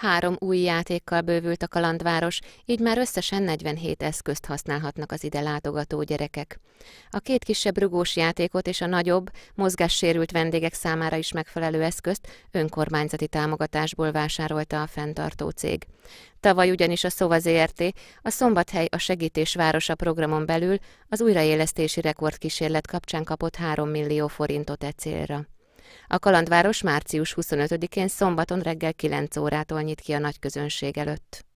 Három új játékkal bővült a kalandváros, így már összesen 47 eszközt használhatnak az ide látogató gyerekek. A két kisebb rugós játékot és a nagyobb, mozgássérült vendégek számára is megfelelő eszközt önkormányzati támogatásból vásárolta a fenntartó cég. Tavaly ugyanis a Szova ZRT, a Szombathely a Segítés Városa programon belül az újraélesztési rekordkísérlet kapcsán kapott 3 millió forintot e célra. A kalandváros március 25-én szombaton reggel 9 órától nyit ki a nagy közönség előtt.